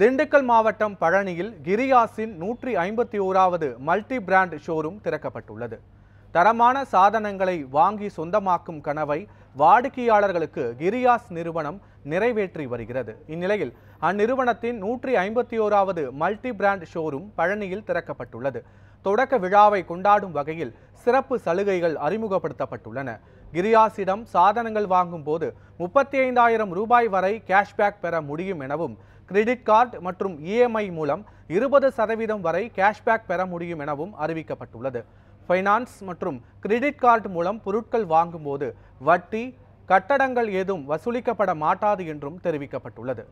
திண்டுக்கல் மாவட்டம் பழனியில் கிரியாஸின் நூற்றி ஐம்பத்தி ஓராவது மல்டி பிராண்ட் ஷோரூம் திறக்கப்பட்டுள்ளது தரமான சாதனங்களை வாங்கி சொந்தமாக்கும் கனவை வாடிக்கையாளர்களுக்கு கிரியாஸ் நிறுவனம் நிறைவேற்றி வருகிறது இந்நிலையில் அந்நிறுவனத்தின் நூற்றி ஐம்பத்தி ஓராவது மல்டி பிராண்ட் ஷோரூம் பழனியில் திறக்கப்பட்டுள்ளது தொடக்க விழாவை கொண்டாடும் வகையில் சிறப்பு சலுகைகள் அறிமுகப்படுத்தப்பட்டுள்ளன கிரியாஸிடம் சாதனங்கள் வாங்கும் போது முப்பத்தி ஐந்தாயிரம் ரூபாய் வரை கேஷ்பேக் பெற முடியும் எனவும் கிரெடிட் கார்டு மற்றும் இஎம்ஐ மூலம் இருபது சதவீதம் வரை கேஷ்பேக் பெற முடியும் எனவும் அறிவிக்கப்பட்டுள்ளது ஃபைனான்ஸ் மற்றும் கிரெடிட் கார்டு மூலம் பொருட்கள் வாங்கும்போது வட்டி கட்டடங்கள் ஏதும் வசூலிக்கப்பட மாட்டாது என்றும் தெரிவிக்கப்பட்டுள்ளது